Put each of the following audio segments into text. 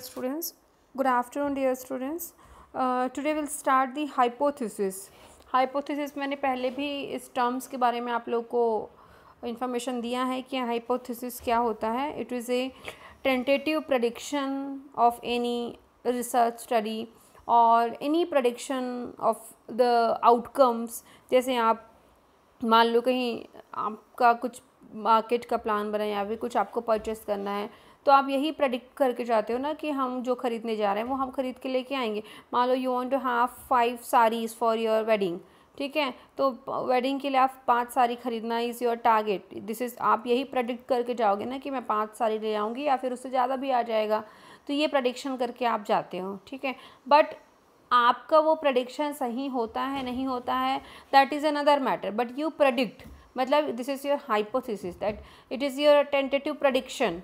students good afternoon dear students today will start the hypothesis hypothesis मैंने पहले भी इस टर्म्स के बारे में आप लोग को इन्फॉर्मेशन दिया है कि हाइपोथिस क्या होता है it is a tentative prediction of any research study और any prediction of the outcomes जैसे आप मान लो कहीं आपका कुछ मार्केट का प्लान बनाए या फिर कुछ आपको परचेस करना है तो आप यही प्रडिक्ट करके जाते हो ना कि हम जो ख़रीदने जा रहे हैं वो हम ख़रीद के लेके आएंगे मान लो you want to have five saris for your wedding ठीक है तो वेडिंग के लिए आप पांच साड़ी खरीदना is your target this is आप यही प्रडिक्ट करके जाओगे ना कि मैं पांच साड़ी ले आऊँगी या फिर उससे ज़्यादा भी आ जाएगा तो ये प्रडिक्शन करके आप जाते हो ठीक है बट आपका वो प्रडिक्शन सही होता है नहीं होता है that is another matter but you predict मतलब this is your hypothesis that it is your tentative prediction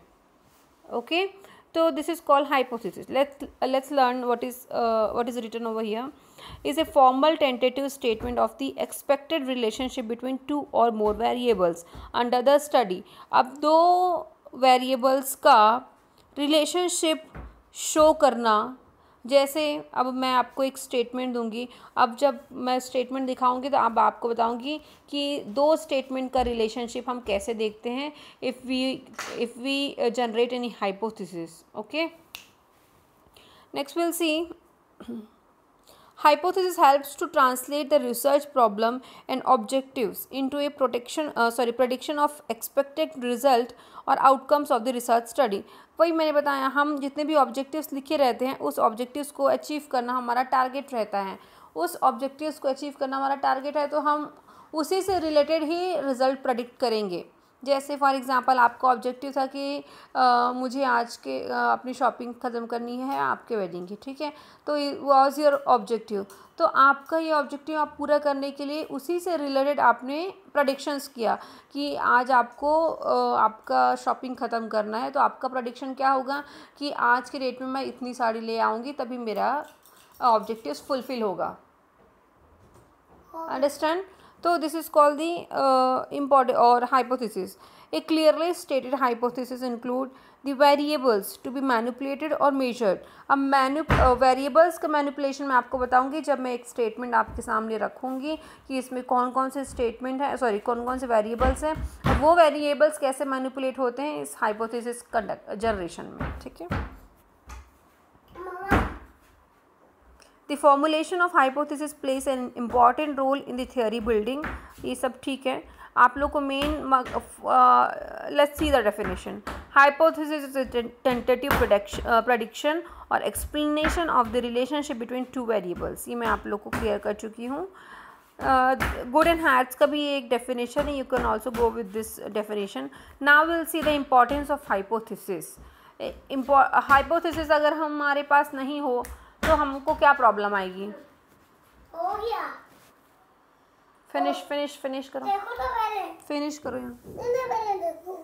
okay so this is called hypothesis let's let's learn what is uh, what is written over here is a formal tentative statement of the expected relationship between two or more variables under the study अब दो variables का relationship show करना जैसे अब मैं आपको एक statement दूंगी अब जब मैं स्टेटमेंट दिखाऊंगी तो अब आपको बताऊंगी कि दो स्टेटमेंट का रिलेशनशिप हम कैसे देखते हैं if we if we generate any hypothesis okay next will see hypothesis helps to translate the research problem and objectives into a protection uh, sorry prediction of expected result or outcomes of the research study वही मैंने बताया हम जितने भी objectives लिखे रहते हैं उस ऑब्जेक्टिव्स को अचीव करना हमारा टारगेट रहता है उस ऑब्जेक्टिव्स को अचीव करना हमारा टारगेट है तो हम उसी से रिलेटेड ही रिजल्ट प्रडिक्ट करेंगे जैसे फॉर एग्ज़ाम्पल आपका ऑब्जेक्टिव था कि आ, मुझे आज के आ, अपनी शॉपिंग ख़त्म करनी है आपके वेडिंग की ठीक है तो वॉज योर ऑब्जेक्टिव तो आपका ये ऑब्जेक्टिव आप पूरा करने के लिए उसी से रिलेटेड आपने प्रडिक्शंस किया कि आज आपको आपका शॉपिंग ख़त्म करना है तो आपका प्रडिक्शन क्या होगा कि आज के डेट में मैं इतनी साड़ी ले आऊँगी तभी मेरा ऑब्जेक्टिव फुलफ़िल होगा अंडरस्टैंड तो this is call the important और hypothesis a clearly stated hypothesis include the variables to be manipulated और मेजर्ड अब मैनु वेरिएबल्स का मैनुपलेशन मैं आपको बताऊंगी जब मैं एक स्टेटमेंट आपके सामने रखूंगी कि इसमें कौन कौन से स्टेटमेंट है सॉरी कौन कौन से वेरिएबल्स हैं वो वेरिएबल्स कैसे मैनुपुलेट होते हैं इस हाइपोथिस कंडक्ट जनरेशन में ठीक है the formulation of hypothesis plays an important role in the theory building ये सब ठीक है आप लोग को main let's see the definition hypothesis is tentative prediction और explanation of the relationship between two variables ये मैं आप लोग को क्लियर कर चुकी हूँ गुड एंड हैड्स का भी एक डेफिनेशन है you can also go with this definition now will see the importance of hypothesis hypothesis अगर हमारे पास नहीं हो तो हमको क्या प्रॉब्लम आएगी हो गया फिनिश फिनिश फिनिश करो देखो तो पहले फिनिश करो यहाँ